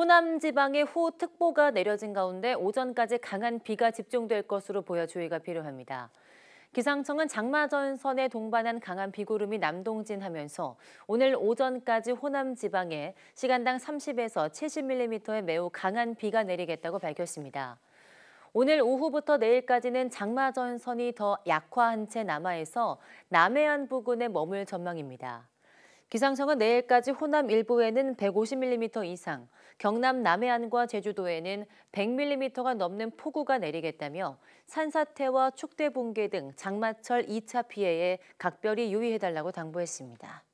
호남 지방에 호우특보가 내려진 가운데 오전까지 강한 비가 집중될 것으로 보여 주의가 필요합니다. 기상청은 장마전선에 동반한 강한 비구름이 남동진하면서 오늘 오전까지 호남 지방에 시간당 30에서 70mm의 매우 강한 비가 내리겠다고 밝혔습니다. 오늘 오후부터 내일까지는 장마전선이 더 약화한 채 남아에서 남해안 부근에 머물 전망입니다. 기상청은 내일까지 호남 일부에는 150mm 이상, 경남 남해안과 제주도에는 100mm가 넘는 폭우가 내리겠다며 산사태와 축대 붕괴 등 장마철 2차 피해에 각별히 유의해달라고 당부했습니다.